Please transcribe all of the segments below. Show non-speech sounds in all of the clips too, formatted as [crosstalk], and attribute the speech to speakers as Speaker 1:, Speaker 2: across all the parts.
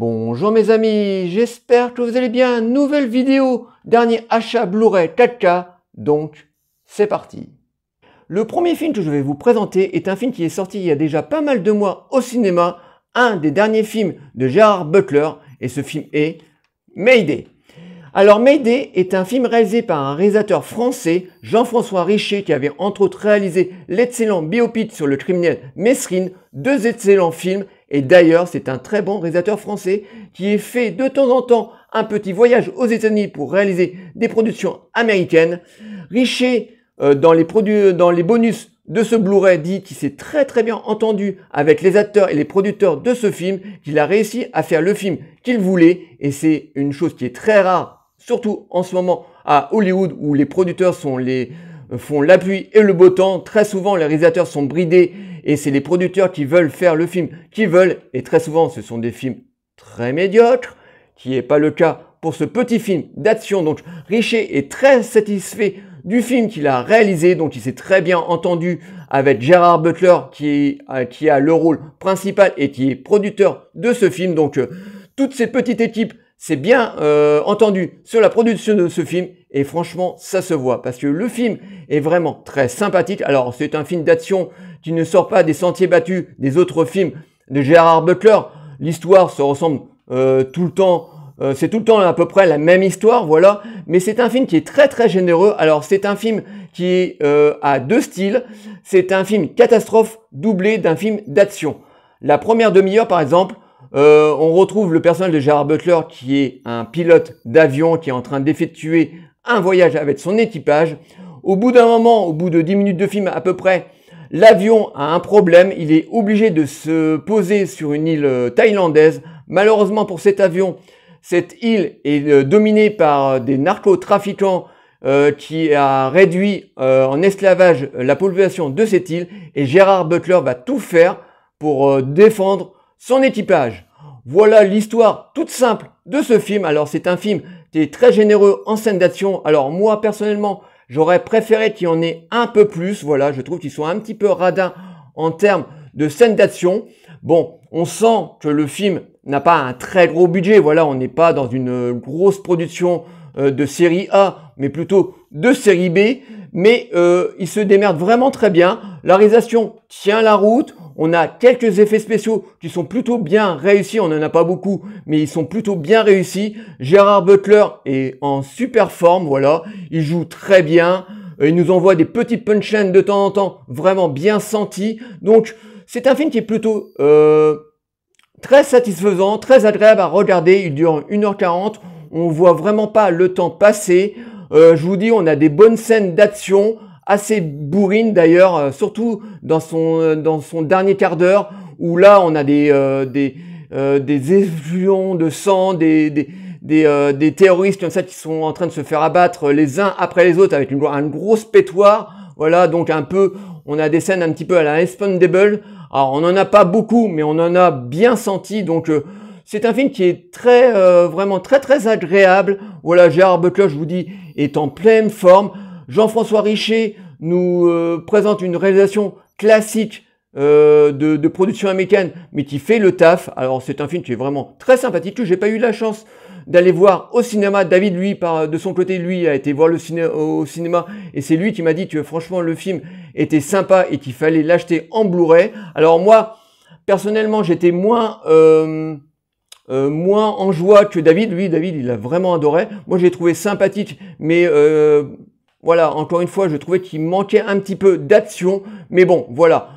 Speaker 1: Bonjour mes amis, j'espère que vous allez bien. Nouvelle vidéo, dernier achat Blu-ray 4K. Donc, c'est parti. Le premier film que je vais vous présenter est un film qui est sorti il y a déjà pas mal de mois au cinéma, un des derniers films de Gérard Butler, et ce film est Mayday. Alors Mayday est un film réalisé par un réalisateur français, Jean-François Richer, qui avait entre autres réalisé l'excellent biopic sur le criminel Mesrine, deux excellents films, et d'ailleurs, c'est un très bon réalisateur français qui est fait de temps en temps un petit voyage aux États-Unis pour réaliser des productions américaines. Richer euh, dans, les produits, dans les bonus de ce Blu-ray dit qu'il s'est très très bien entendu avec les acteurs et les producteurs de ce film, qu'il a réussi à faire le film qu'il voulait, et c'est une chose qui est très rare, surtout en ce moment à Hollywood où les producteurs sont les, font l'appui et le beau temps. Très souvent, les réalisateurs sont bridés et c'est les producteurs qui veulent faire le film, qui veulent, et très souvent ce sont des films très médiocres, qui n'est pas le cas pour ce petit film d'action. Donc Richer est très satisfait du film qu'il a réalisé, donc il s'est très bien entendu avec Gérard Butler euh, qui, a le rôle principal et qui est producteur de ce film. Donc euh, toutes ces petites équipes s'est bien euh, entendu sur la production de ce film et franchement, ça se voit parce que le film est vraiment très sympathique. Alors, c'est un film d'action qui ne sort pas des sentiers battus des autres films de Gérard Butler. L'histoire se ressemble euh, tout le temps. Euh, c'est tout le temps à peu près la même histoire, voilà. Mais c'est un film qui est très très généreux. Alors c'est un film qui a euh, deux styles. C'est un film catastrophe doublé d'un film d'action. La première demi-heure, par exemple, on retrouve le personnage de Gérard Butler qui est un pilote d'avion qui est en train d'effectuer un voyage avec son équipage. Au bout d'un moment, au bout de 10 minutes de film à peu près, l'avion a un problème. Il est obligé de se poser sur une île euh, thaïlandaise. Malheureusement pour cet avion, cette île est euh, dominée par euh, des narcotrafiquants qui a réduit en esclavage la population de cette île. Et Gérard Butler va tout faire pour défendre son équipage. Voilà l'histoire toute simple de ce film. Alors c'est un film tu très généreux en scène d'action. Alors moi, personnellement, j'aurais préféré qu'il y en ait un peu plus. Voilà, je trouve qu'ils sont un petit peu radins en termes de scène d'action. Bon, on sent que le film n'a pas un très gros budget. Voilà, on n'est pas dans une euh, grosse production euh, de série A, mais plutôt de série B, mais euh, il se démerde vraiment très bien. La réalisation tient la route. On a quelques effets spéciaux qui sont plutôt bien réussis. On n'en a pas beaucoup, mais ils sont plutôt bien réussis. Gérard Butler est en super forme, voilà. Il joue très bien. Euh, il nous envoie des petites punchlines de temps en temps, vraiment bien sentis Donc, c'est un film qui est plutôt euh, très satisfaisant, très agréable à regarder. Il dure 1h40. On voit vraiment pas le temps passer. Euh, je vous dis, on a des bonnes scènes d'action, assez bourrines d'ailleurs, euh, surtout dans son, euh, dans son dernier quart d'heure, où là on a des, des, des effluents de sang, des, des terroristes comme ça qui sont en train de se faire abattre les uns après les autres avec une, grosse pétoire. Voilà, donc un peu, on a des scènes un petit peu à la Devil, Alors on n'en a pas beaucoup, mais on en a bien senti. Donc c'est un film qui est très, euh, vraiment très très agréable. Voilà, Gérard Butler, je vous dis, est en pleine forme. Jean-François Richer nous euh, présente une réalisation classique euh, de, production américaine, mais qui fait le taf. Alors c'est un film qui est vraiment très sympathique, Je n'ai pas eu la chance d'aller voir au cinéma. David, lui, par, de son côté, lui a été voir le au cinéma et c'est lui qui m'a dit que franchement le film était sympa et qu'il fallait l'acheter en Blu-ray. Alors moi, personnellement, j'étais moins euh, euh, moins en joie que David. Lui, David, il a vraiment adoré. Moi, j'ai trouvé sympathique, mais euh, voilà, encore une fois, je trouvais qu'il manquait un petit peu d'action. Mais bon, voilà.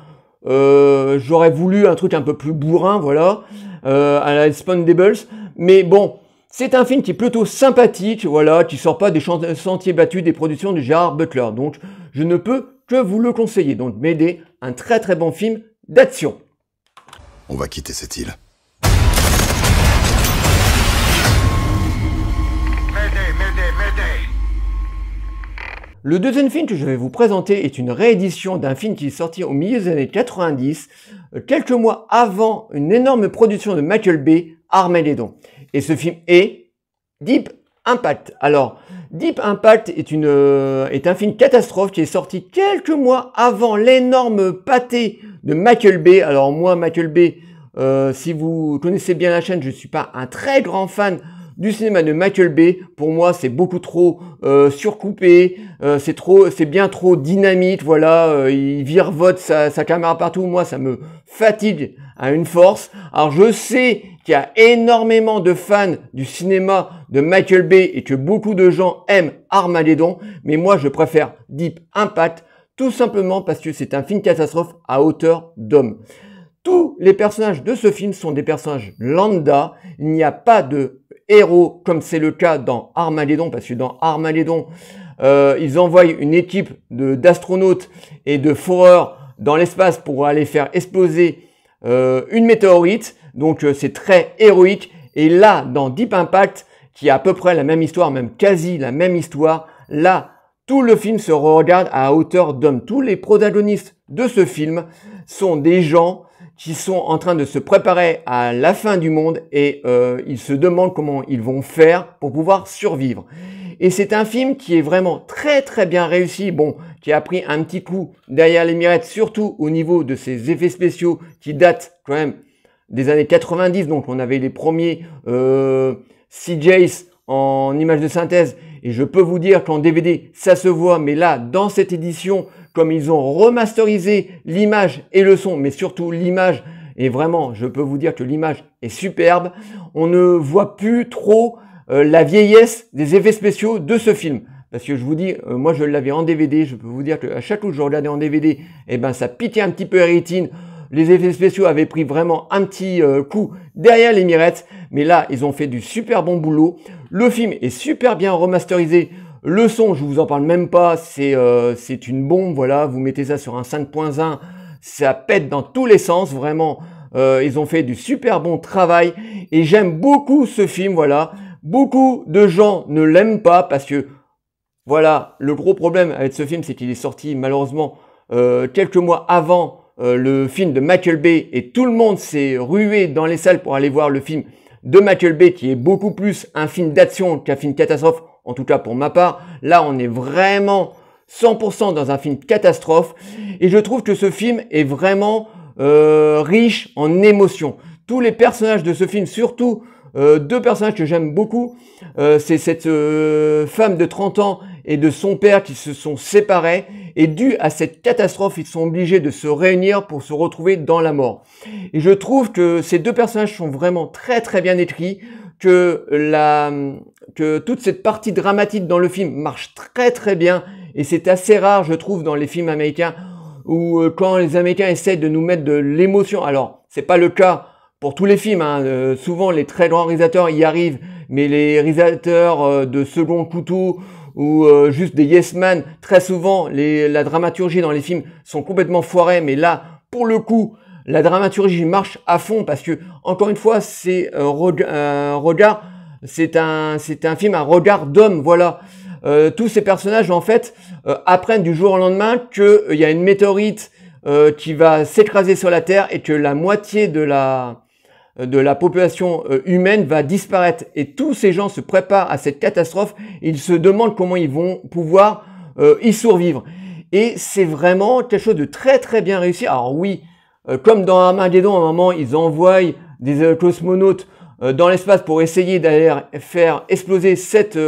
Speaker 1: Euh, J'aurais voulu un truc un peu plus bourrin, voilà, euh, à la Spandables. Mais bon, c'est un film qui est plutôt sympathique, voilà, qui sort pas des sentiers battus des productions de Gérard Butler. Donc, je ne peux que vous le conseiller. Donc, m'aider, un très très bon film d'action. On va quitter cette île. Le deuxième film que je vais vous présenter est une réédition d'un film qui est sorti au milieu des années 90, euh, quelques mois avant une énorme production de Michael Bay, Armageddon. Et ce film est Deep Impact. Alors, Deep Impact est, une, euh, est un film catastrophe qui est sorti quelques mois avant l'énorme pâté de Michael Bay. Alors moi, Michael Bay, euh, si vous connaissez bien la chaîne, je ne suis pas un très grand fan du cinéma de Michael Bay, pour moi, c'est beaucoup trop euh, surcoupé, euh, c'est trop, c'est bien trop dynamite. Voilà, euh, il virevote sa, sa caméra partout. Moi, ça me fatigue à une force. Alors, je sais qu'il y a énormément de fans du cinéma de Michael Bay et que beaucoup de gens aiment Armageddon, mais moi, je préfère Deep Impact, tout simplement parce que c'est un film catastrophe à hauteur d'homme. Tous les personnages de ce film sont des personnages lambda. Il n'y a pas de héros, comme c'est le cas dans Armageddon, parce que dans Armageddon, euh, ils envoient une équipe d'astronautes et de foreurs dans l'espace pour aller faire exploser euh, une météorite. Donc euh, c'est très héroïque. Et là, dans Deep Impact, qui a à peu près la même histoire, même quasi la même histoire, là, tout le film se regarde à hauteur d'homme. Tous les protagonistes de ce film sont des gens qui sont en train de se préparer à la fin du monde et euh, ils se demandent comment ils vont faire pour pouvoir survivre. Et c'est un film qui est vraiment très très bien réussi, bon, qui a pris un petit coup derrière les mirettes, surtout au niveau de ses effets spéciaux qui datent quand même des années 90, donc on avait les premiers euh, CJs en images de synthèse et je peux vous dire qu'en DVD, ça se voit, mais là, dans cette édition, comme ils ont remasterisé l'image et le son, mais surtout l'image, et vraiment, je peux vous dire que l'image est superbe, on ne voit plus trop euh, la vieillesse des effets spéciaux de ce film. Parce que je vous dis, euh, moi je l'avais en DVD, je peux vous dire qu'à chaque fois que je regardais en DVD, eh ben ça piquait un petit peu les Les effets spéciaux avaient pris vraiment un petit euh, coup derrière les mirettes, mais là ils ont fait du super bon boulot. Le film est super bien remasterisé. Le son, je vous en parle même pas, c'est euh, une bombe, voilà, vous mettez ça sur un 5.1, ça pète dans tous les sens, vraiment. Euh, ils ont fait du super bon travail et j'aime beaucoup ce film, voilà. Beaucoup de gens ne l'aiment pas parce que, voilà, le gros problème avec ce film, c'est qu'il est sorti malheureusement euh, quelques mois avant le film de Michael Bay et tout le monde s'est rué dans les salles pour aller voir le film de Michael Bay qui est beaucoup plus un film d'action qu'un film catastrophe, en tout cas pour ma part. Là, on est vraiment 100% dans un film catastrophe. Et je trouve que ce film est vraiment euh, riche en émotions. Tous les personnages de ce film, surtout euh, deux personnages que j'aime beaucoup, euh, c'est cette femme de 30 ans et de son père qui se sont séparés et dû à cette catastrophe, ils sont obligés de se réunir pour se retrouver dans la mort. Et je trouve que ces deux personnages sont vraiment très très bien écrits, que la que toute cette partie dramatique dans le film marche très très bien et c'est assez rare, je trouve, dans les films américains où euh, quand les Américains essaient de nous mettre de l'émotion. Alors, c'est pas le cas pour tous les films. Hein. Euh, souvent, les très grands réalisateurs y arrivent, mais les réalisateurs euh, de second couteau ou euh, juste des yes man. Très souvent, la dramaturgie dans les films sont complètement foirées, mais là, pour le coup, la dramaturgie marche à fond parce que, encore une fois, c'est un euh, euh, regard, c'est un, c'est un film, un regard d'homme, voilà. tous ces personnages, en fait, apprennent du jour au lendemain qu'il y a une météorite qui va s'écraser sur la Terre et que la moitié de la, euh, de la population euh, humaine va disparaître et tous ces gens se préparent à cette catastrophe, ils se demandent comment ils vont pouvoir euh, y survivre. Et c'est vraiment quelque chose de très très bien réussi. Alors oui, comme dans Armageddon, à un moment, ils envoient des cosmonautes dans l'espace pour essayer d'aller faire exploser cette,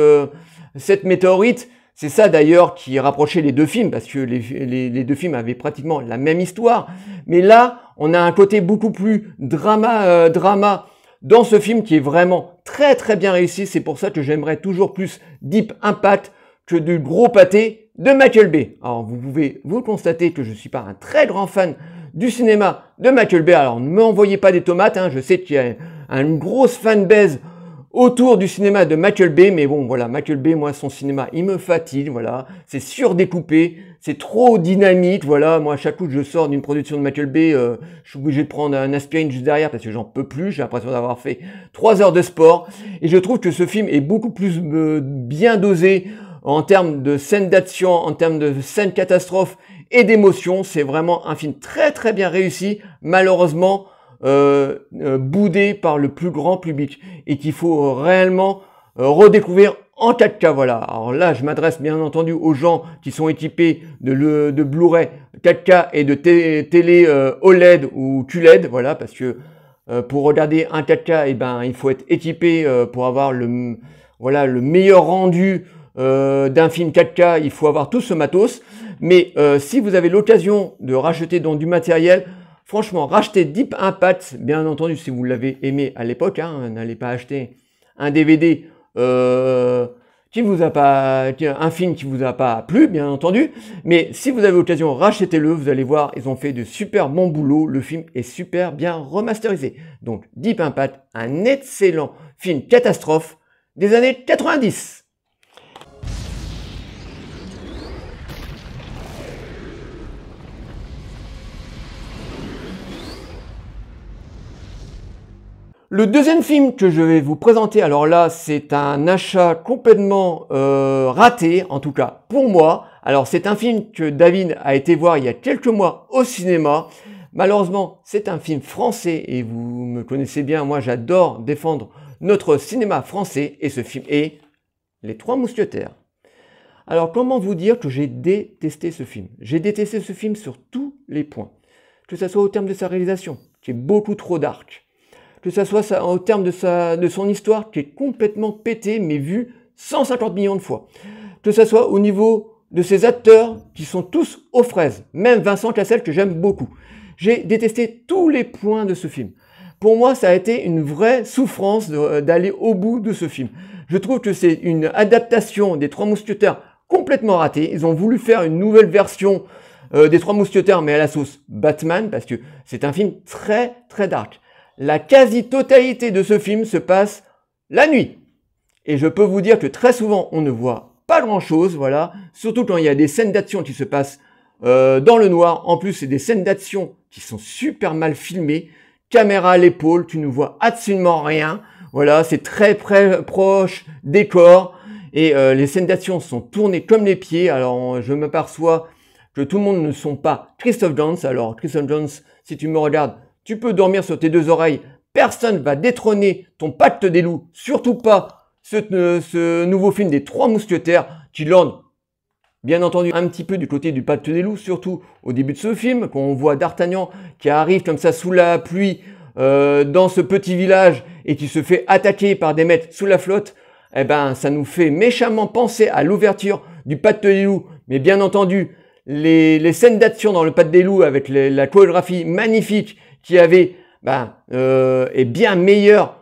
Speaker 1: cette météorite. C'est ça d'ailleurs qui rapprochait les deux films, parce que les, les deux films avaient pratiquement la même histoire. Mais là, on a un côté beaucoup plus drama, euh, drama dans ce film qui est vraiment très très bien réussi. C'est pour ça que j'aimerais toujours plus Deep Impact que du gros pâté de Michael Bay. Alors vous pouvez vous constater que je ne suis pas un très grand fan du cinéma de Michael Bay. Alors ne m'envoyez pas des tomates, hein. je sais qu'il y a une grosse fanbase autour du cinéma de Michael Bay, mais bon, voilà, Michael Bay, moi, son cinéma, il me fatigue, voilà, c'est surdécoupé, c'est trop dynamite, voilà, moi, à chaque coup que je sors d'une production de Michael Bay, euh, je suis obligé de prendre un aspirine juste derrière parce que j'en peux plus, j'ai l'impression d'avoir fait trois heures de sport, et je trouve que ce film est beaucoup plus euh, bien dosé en termes de scènes d'action, en termes de scènes catastrophes et d'émotions, c'est vraiment un film très très bien réussi, malheureusement, euh, euh, boudé par le plus grand public et qu'il faut euh, réellement redécouvrir en 4K, voilà. Alors là, je m'adresse bien entendu aux gens qui sont équipés de, Blu-ray 4K et de télé OLED ou QLED, voilà, parce que pour regarder un 4K, eh ben, il faut être équipé pour avoir le, voilà, le meilleur rendu d'un film 4K, il faut avoir tout ce matos. Mais si vous avez l'occasion de racheter donc du matériel, Franchement, rachetez Deep Impact, bien entendu, si vous l'avez aimé à l'époque, hein, n'allez pas acheter un DVD euh, qui vous a pas, un film qui vous a pas plu, bien entendu. Mais si vous avez l'occasion, rachetez-le. Vous allez voir, ils ont fait de super bons boulot. Le film est super bien remasterisé. Donc Deep Impact, un excellent film catastrophe des années 90. Le deuxième film que je vais vous présenter, alors là, c'est un achat complètement euh, raté, en tout cas pour moi. Alors c'est un film que David a été voir il y a quelques mois au cinéma. Malheureusement, c'est un film français et vous me connaissez bien, moi j'adore défendre notre cinéma français et ce film est Les Trois Mousquetaires. Alors comment vous dire que j'ai détesté ce film J'ai détesté ce film sur tous les points. Que ce soit au terme de sa réalisation, qui est beaucoup trop dark, que ça soit au terme de, sa, de son histoire qui est complètement pété mais vu 150 millions de fois. Que ce soit au niveau de ses acteurs qui sont tous aux fraises, même Vincent Cassel que j'aime beaucoup. J'ai détesté tous les points de ce film. Pour moi, ça a été une vraie souffrance euh, d'aller au bout de ce film. Je trouve que c'est une adaptation des Trois Mousquetaires complètement ratée. Ils ont voulu faire une nouvelle version euh, des Trois Mousquetaires, mais à la sauce Batman, parce que c'est un film très très dark la quasi-totalité de ce film se passe la nuit. Et je peux vous dire que très souvent, on ne voit pas grand-chose, voilà. Surtout quand il y a des scènes d'action qui se passent euh, dans le noir. En plus, c'est des scènes d'action qui sont super mal filmées. Caméra à l'épaule, tu ne vois absolument rien. Voilà, c'est très proche décor. Et euh, les scènes d'action sont tournées comme les pieds. Alors, je me perçois que tout le monde ne sont pas Christophe Jones. Alors, Christophe Jones, si tu me regardes, tu peux dormir sur tes deux oreilles, personne va détrôner ton pacte des loups, surtout pas ce, euh, nouveau film des trois mousquetaires qui lorne bien entendu un petit peu du côté du pacte des loups, surtout au début de ce film, quand on voit D'Artagnan qui arrive comme ça sous la pluie euh, dans ce petit village et qui se fait attaquer par des maîtres sous la flotte, eh ben ça nous fait méchamment penser à l'ouverture du pacte des loups. Mais bien entendu, les, scènes d'action dans le pacte des loups avec la chorégraphie magnifique qui avait ben, euh, est bien meilleur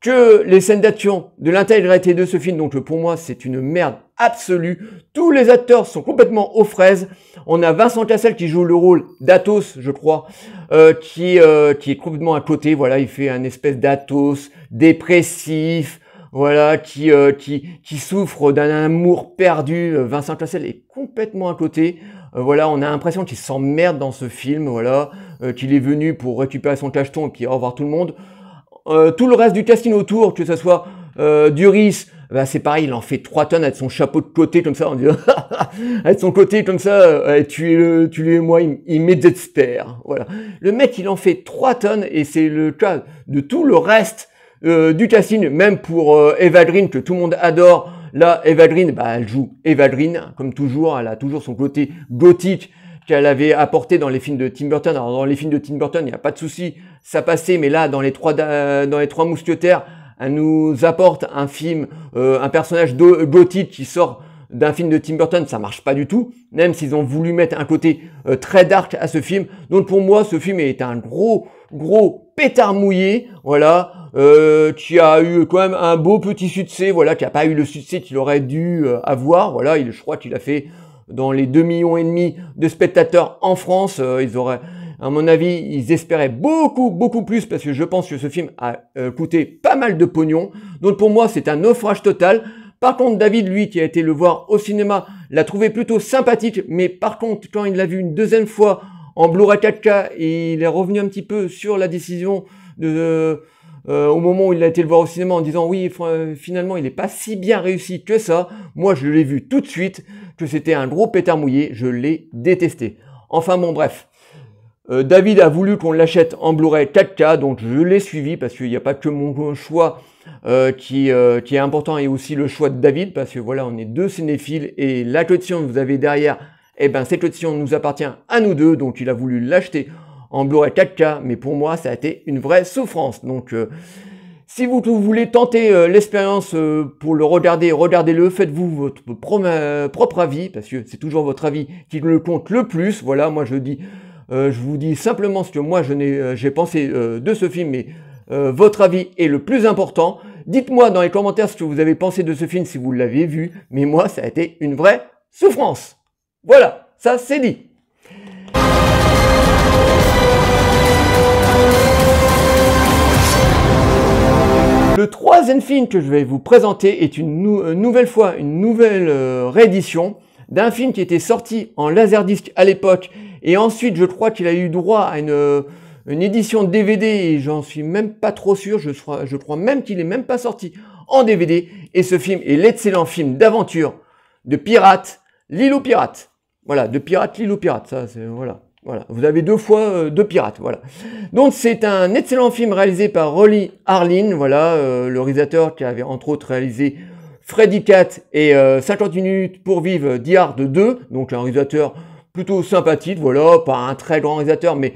Speaker 1: que les scènes d'action de l'intégralité de ce film. Donc pour moi, c'est une merde absolue. Tous les acteurs sont complètement aux fraises. On a Vincent Cassel qui joue le rôle d'Athos, je crois, euh, qui, euh, qui est complètement à côté. Voilà, il fait un espèce d'Athos dépressif. Voilà, qui, qui, qui souffre d'un amour perdu. Vincent Cassel est complètement à côté. Euh, voilà, on a l'impression qu'il s'emmerde dans ce film, voilà, euh, qu'il est venu pour récupérer son cacheton et puis revoir tout le monde. Euh, tout le reste du casting autour, que ce soit Duris, bah c'est pareil, il en fait 3 tonnes avec son chapeau de côté comme ça, on dit [laughs] avec son côté comme ça, tu es le, tu moi, il, il m'exespère. Voilà. Le mec, il en fait 3 tonnes et c'est le cas de tout le reste du casting, même pour euh, Eva Green que tout le monde adore. Là, Eva Green, bah, elle joue Eva comme toujours, elle a toujours son côté gothique qu'elle avait apporté dans les films de Tim Burton. Alors, dans les films de Tim Burton, il n'y a pas de souci, ça passait, mais là, dans les trois, dans les trois mousquetaires, elle nous apporte un film, euh, un personnage gothique qui sort d'un film de Tim Burton, ça marche pas du tout, même s'ils ont voulu mettre un côté euh, très dark à ce film. Donc pour moi, ce film est un gros, gros pétard mouillé, voilà, euh, qui a eu quand même un beau petit succès, voilà, qui a pas eu le succès qu'il aurait dû euh, avoir. Voilà, il, je crois qu'il a fait dans les deux millions et demi de spectateurs en France. Euh, ils auraient, à mon avis, ils espéraient beaucoup, beaucoup plus parce que je pense que ce film a euh, coûté pas mal de pognon. Donc pour moi, c'est un naufrage total. Par contre, David, lui, qui a été le voir au cinéma, l'a trouvé plutôt sympathique. Mais par contre, quand il l'a vu une deuxième fois en Blu-ray 4K, il est revenu un petit peu sur la décision de euh, au moment où il a été le voir au cinéma en disant oui, euh, finalement, il n'est pas si bien réussi que ça. Moi, je l'ai vu tout de suite que c'était un gros pétard mouillé. Je l'ai détesté. Enfin bon, bref. Euh, David a voulu qu'on l'achète en Blu-ray 4K, donc je l'ai suivi parce qu'il n'y a pas que mon choix qui, qui, est important et aussi le choix de David parce que voilà, on est deux cinéphiles et la collection que vous avez derrière, eh ben cette collection nous appartient à nous deux, donc il a voulu l'acheter en blu à 4K, mais pour moi, ça a été une vraie souffrance. Donc, euh, si vous voulez tenter euh, l'expérience euh, pour le regarder, regardez-le, faites-vous votre propre avis, parce que c'est toujours votre avis qui le compte le plus. Voilà, moi je dis, je vous dis simplement ce que moi je n'ai, j'ai pensé de ce film, mais votre avis est le plus important. Dites-moi dans les commentaires ce que vous avez pensé de ce film si vous l'avez vu, mais moi ça a été une vraie souffrance. Voilà, ça c'est dit. Le troisième film que je vais vous présenter est une, euh, nouvelle fois une nouvelle euh, réédition d'un film qui était sorti en laserdisc à l'époque et ensuite je crois qu'il a eu droit à une, euh, une édition DVD et j'en suis même pas trop sûr, je crois, même qu'il est même pas sorti en DVD et ce film est l'excellent film d'aventure de pirate, Lilo Pirate. pirates. Voilà, de pirate, Lilo Pirate. ça c'est voilà. Voilà, vous avez deux fois euh, deux pirates, voilà. Donc c'est un excellent film réalisé par Rolly Harlin, voilà, euh, le réalisateur qui avait entre autres réalisé Freddy Cat et 50 euh, minutes pour vivre Dyard Hard 2, donc un réalisateur plutôt sympathique, voilà, pas un très grand réalisateur, mais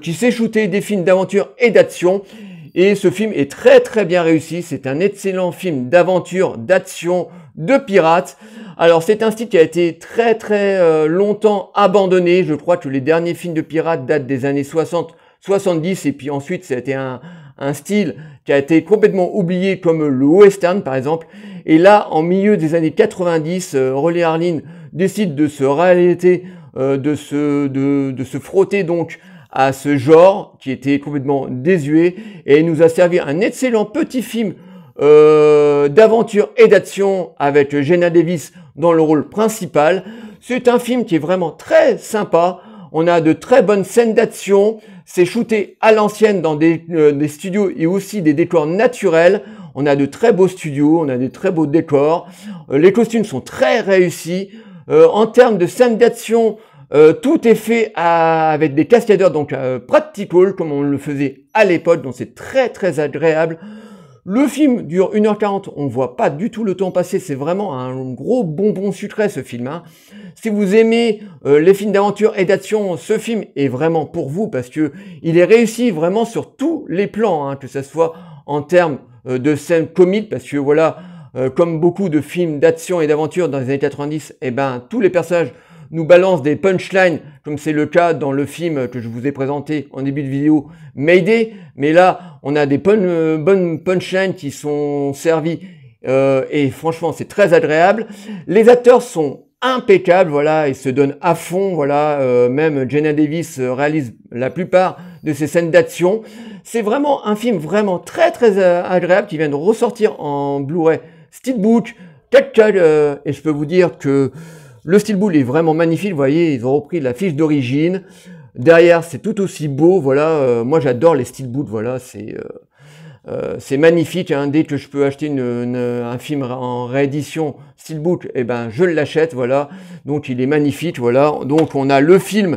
Speaker 1: qui sait shooter des films d'aventure et d'action. Et ce film est très très bien réussi, c'est un excellent film d'aventure, d'action, de pirates. Alors c'est un style qui a été très très euh, longtemps abandonné. Je crois que les derniers films de pirates datent des années 60, 70 et puis ensuite c'était un, un style qui a été complètement oublié comme le western par exemple. Et là, en milieu des années 90, euh, Rolly Harlin décide de se réaliter, euh, de, se, de, se frotter donc à ce genre qui était complètement désuet et nous a servi un excellent petit film d'aventure et d'action avec Jenna Davis dans le rôle principal. C'est un film qui est vraiment très sympa. On a de très bonnes scènes d'action. C'est shooté à l'ancienne dans des, euh, studios et aussi des décors naturels. On a de très beaux studios, on a de très beaux décors. Euh, les costumes sont très réussis. Euh, en termes de scènes d'action, tout est fait avec des cascadeurs, donc practical, comme on le faisait à l'époque. Donc c'est très très agréable. Le film dure 1h40, on ne voit pas du tout le temps passer, c'est vraiment un gros bonbon sucré ce film. Hein. Si vous aimez euh, les films d'aventure et d'action, ce film est vraiment pour vous parce que il est réussi vraiment sur tous les plans, hein, que ce soit en termes euh, de scènes comiques, parce que voilà, euh, comme beaucoup de films d'action et d'aventure dans les années 90, eh ben tous les personnages nous balance des punchlines, comme c'est le cas dans le film que je vous ai présenté en début de vidéo, Mayday. Mais là, on a des bonnes, euh, bonnes punchlines qui sont servies euh, et franchement, c'est très agréable. Les acteurs sont impeccables, voilà, ils se donnent à fond, voilà. Euh, même Jenna Davis réalise la plupart de ces scènes d'action. C'est vraiment un film vraiment très très agréable qui vient de ressortir en Blu-ray Steelbook. Cat, et je peux vous dire que le steelbook est vraiment magnifique, vous voyez, ils ont repris la fiche d'origine. Derrière, c'est tout aussi beau, voilà. Euh, moi, j'adore les steelbooks. voilà, c'est... Euh, euh, c'est magnifique, hein. dès que je peux acheter un film en réédition Steelbook, eh ben je l'achète, voilà. Donc il est magnifique, voilà. Donc on a le film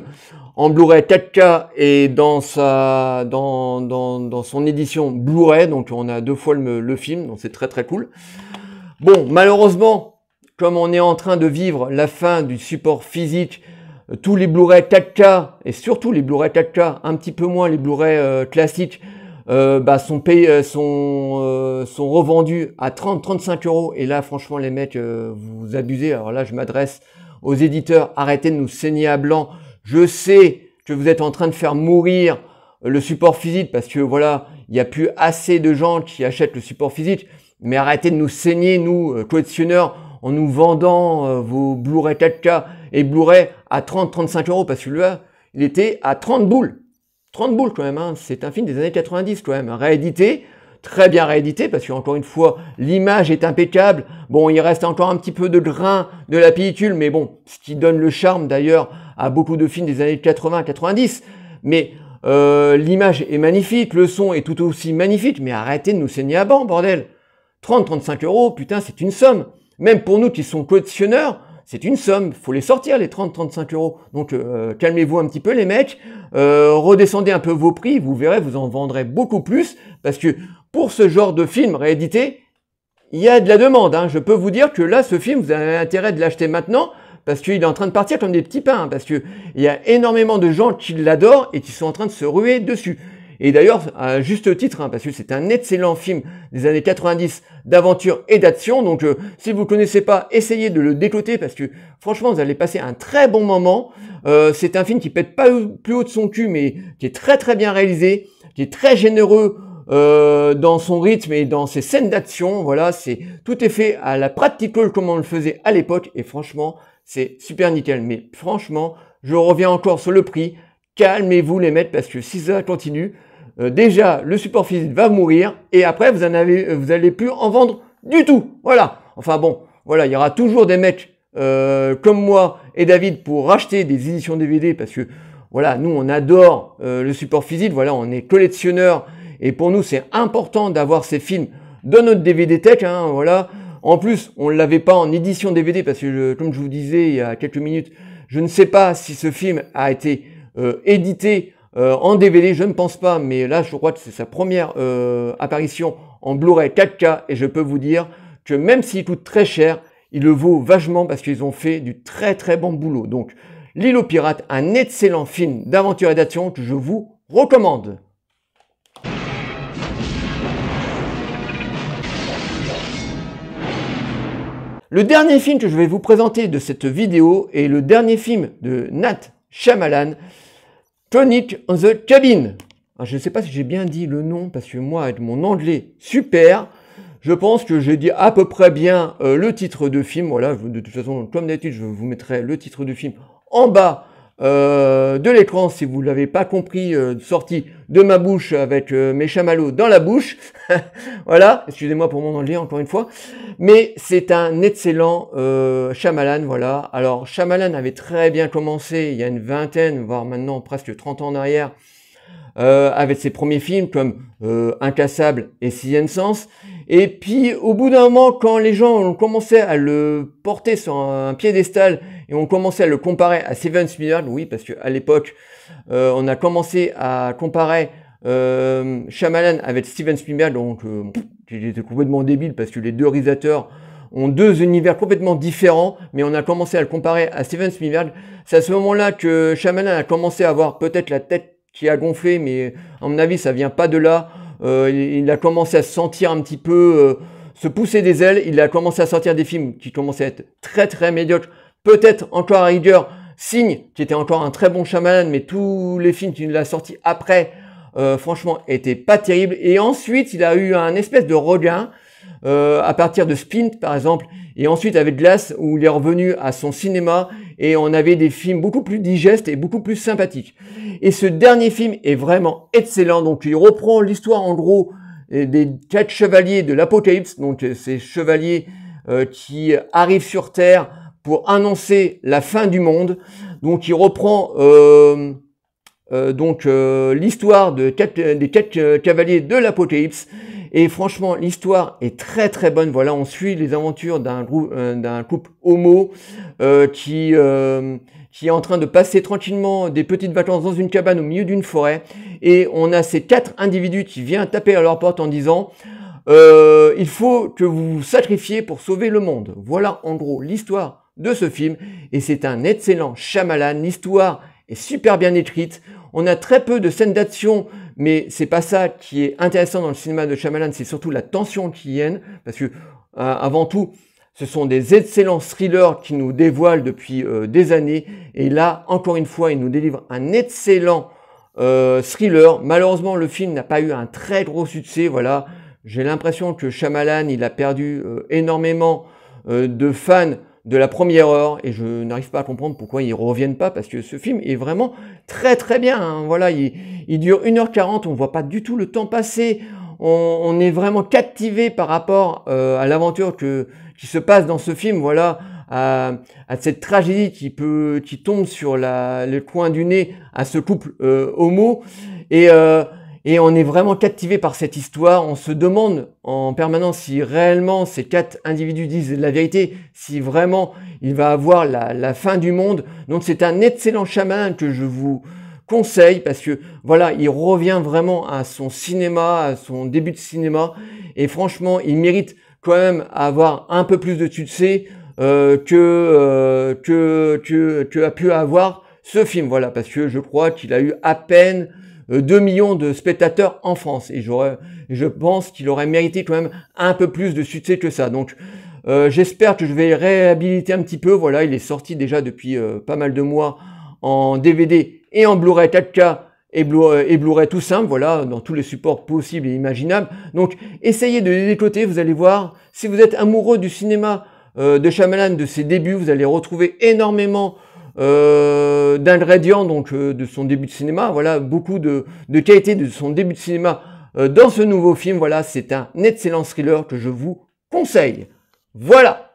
Speaker 1: en Blu-ray 4K et dans sa dans, dans, dans son édition Blu-ray, donc on a deux fois le, le film, donc c'est très très cool. Bon, malheureusement, comme on est en train de vivre la fin du support physique, euh, tous les Blu-ray 4K et surtout les Blu-ray 4K, un petit peu moins les Blu-ray euh, classiques, euh, bah, sont, sont, revendus à 30-35 euros. Et là, franchement, les mecs, vous abusez. Alors là, je m'adresse aux éditeurs. Arrêtez de nous saigner à blanc. Je sais que vous êtes en train de faire mourir le support physique parce que voilà, il n'y a plus assez de gens qui achètent le support physique. Mais arrêtez de nous saigner, nous, collectionneurs en nous vendant euh, vos Blu-ray 4K et Blu-ray à 30-35 euros, parce que là il était à 30 boules. 30 boules quand même, hein. c'est un film des années 90 quand même, réédité, très bien réédité, parce qu'encore encore une fois, l'image est impeccable. Bon, il reste encore un petit peu de grain de la pellicule, mais bon, ce qui donne le charme d'ailleurs à beaucoup de films des années 80-90. Mais euh, l'image est magnifique, le son est tout aussi magnifique, mais arrêtez de nous saigner à bord, bordel. 30-35 euros, putain, c'est une somme. Même pour nous qui sont collectionneurs, c'est une somme, faut les sortir les 30-35 euros. Donc euh, calmez-vous un petit peu les mecs, euh, redescendez un peu vos prix, vous verrez, vous en vendrez beaucoup plus, parce que pour ce genre de film réédité, il y a de la demande. Hein. Je peux vous dire que là, ce film, vous avez intérêt de l'acheter maintenant, parce qu'il est en train de partir comme des petits pains, Parce parce qu'il y a énormément de gens qui l'adorent et qui sont en train de se ruer dessus. Et d'ailleurs, à juste titre, hein, parce que c'est un excellent film des années 90 d'aventure et d'action. Donc euh, si vous ne connaissez pas, essayez de le décoter parce que franchement, vous allez passer un très bon moment. Euh, c'est un film qui pète pas plus haut de son cul, mais qui est très très bien réalisé, qui est très généreux. Euh, dans son rythme et dans ses scènes d'action, voilà, c'est tout est fait à la practical comme on le faisait à l'époque et franchement, c'est super nickel. Mais franchement, je reviens encore sur le prix. Calmez-vous les mecs parce que si ça continue, euh, déjà le support physique va mourir et après vous en avez, euh, vous allez plus en vendre du tout. Voilà. Enfin bon, voilà, il y aura toujours des mecs euh, comme moi et David pour racheter des éditions DVD parce que voilà, nous on adore le support physique. Voilà, on est collectionneur et pour nous c'est important d'avoir ces films dans notre DVD tech. Hein, voilà. En plus, on ne l'avait pas en édition DVD parce que, comme je vous disais il y a quelques minutes, je ne sais pas si ce film a été édité euh, en DVD, je ne pense pas, mais là, je crois que c'est sa première euh, apparition en Blu-ray 4K, et je peux vous dire que même s'il coûte très cher, il le vaut vachement parce qu'ils ont fait du très très bon boulot. Donc, Lilo Pirate, un excellent film d'aventure et d'action que je vous recommande. Le dernier film que je vais vous présenter de cette vidéo est le dernier film de Nat Shyamalan Tonic on the Cabin. Ah, je ne sais pas si j'ai bien dit le nom, parce que moi, avec mon anglais super, je pense que j'ai dit à peu près bien euh, le titre de film. Voilà, de toute façon, comme d'habitude, je vous mettrai le titre de film en bas euh, de l'écran, si vous ne l'avez pas compris, euh, sorti de ma bouche avec euh, mes chamallows dans la bouche. [laughs] voilà, excusez-moi pour mon anglais encore une fois. Mais c'est un excellent chamalan. Euh, voilà. Alors chamalan avait très bien commencé il y a une vingtaine, voire maintenant presque 30 ans en arrière, avec ses premiers films comme Incassable et Sixième Sens. Et puis au bout d'un moment, quand les gens ont commencé à le porter sur un piédestal et on commençait à le comparer à Steven Spielberg. oui, parce qu'à l'époque, euh, on a commencé à comparer euh, Shyamalan avec Steven Spielberg, donc euh, j'étais complètement débile parce que les deux réalisateurs ont deux univers complètement différents, mais on a commencé à le comparer à Steven Spielberg. C'est à ce moment-là que Shyamalan a commencé à avoir peut-être la tête qui a gonflé, mais à mon avis, ça vient pas de là. Euh, il, a commencé à se sentir un petit peu euh, se pousser des ailes. Il a commencé à sortir des films qui commençaient à être très très médiocres Peut-être encore à rigueur Signe, qui était encore un très bon chaman, mais tous les films qu'il a sortis après, euh, franchement, étaient pas terribles. Et ensuite, il a eu un espèce de regain euh, à partir de Spint, par exemple, et ensuite avec Glass, où il est revenu à son cinéma, et on avait des films beaucoup plus digestes et beaucoup plus sympathiques. Et ce dernier film est vraiment excellent, donc il reprend l'histoire en gros euh, des quatre chevaliers de l'Apocalypse, donc ces chevaliers qui arrivent sur Terre pour annoncer la fin du monde. Donc il reprend euh, euh, donc euh, l'histoire de des quatre cavaliers de l'Apocalypse. Et franchement, l'histoire est très très bonne. Voilà, on suit les aventures d'un groupe d'un couple homo qui qui est en train de passer tranquillement des petites vacances dans une cabane au milieu d'une forêt. Et on a ces quatre individus qui viennent taper à leur porte en disant il faut que vous vous sacrifiez pour sauver le monde. Voilà en gros l'histoire de ce film et c'est un excellent Shyamalan. L'histoire est super bien écrite. On a très peu de scènes d'action, mais c'est pas ça qui est intéressant dans le cinéma de Shyamalan, c'est surtout la tension qui y est, parce que euh, avant tout, ce sont des excellents thrillers qui nous dévoilent depuis euh, des années, et là, encore une fois, il nous délivre un excellent euh, thriller. Malheureusement, le film n'a pas eu un très gros succès, voilà. J'ai l'impression que Shyamalan, il a perdu énormément de fans de la première heure et je n'arrive pas à comprendre pourquoi ils reviennent pas parce que ce film est vraiment très très bien. Hein. Voilà, il, dure 1h40, on voit pas du tout le temps passer. On, est vraiment captivé par rapport euh, à l'aventure que qui se passe dans ce film. Voilà, à, cette tragédie qui peut qui tombe sur la, le coin du nez à ce couple euh, homo et euh, et on est vraiment captivé par cette histoire. On se demande en permanence si réellement ces quatre individus disent la vérité, si vraiment il va avoir la, fin du monde. Donc c'est un excellent chaman que je vous conseille parce que voilà, il revient vraiment à son cinéma, à son début de cinéma. Et franchement, il mérite quand même avoir un peu plus de succès euh, euh, que, que, que pu avoir ce film. Voilà, parce que je crois qu'il a eu à peine 2 euh, millions de spectateurs en France. Et je pense qu'il aurait mérité quand même un peu plus de succès que ça. Donc euh, j'espère que je vais réhabiliter un petit peu. Voilà, il est sorti déjà depuis euh, pas mal de mois en DVD et en Blu-ray 4K et Blu-ray tout simple, voilà, dans tous les supports possibles et imaginables. Donc essayez de les décoter, vous allez voir. Si vous êtes amoureux du cinéma de Shyamalan de ses débuts, vous allez retrouver énormément euh, d'ingrédients donc euh, de son début de cinéma, voilà beaucoup de, de qualité de son début de cinéma euh, dans ce nouveau film. Voilà, c'est un excellent thriller que je vous conseille. Voilà.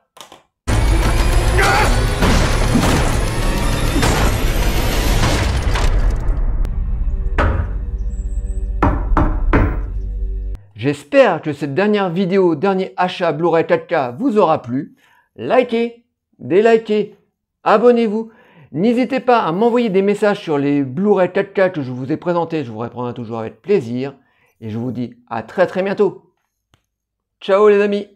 Speaker 1: J'espère que cette dernière vidéo, dernier achat Blu-ray 4K vous aura plu. Likez, délikez, abonnez-vous N'hésitez pas à m'envoyer des messages sur les Blu-ray 4K que je vous ai présentés, je vous répondrai toujours avec plaisir. Et je vous dis à très très bientôt. Ciao les amis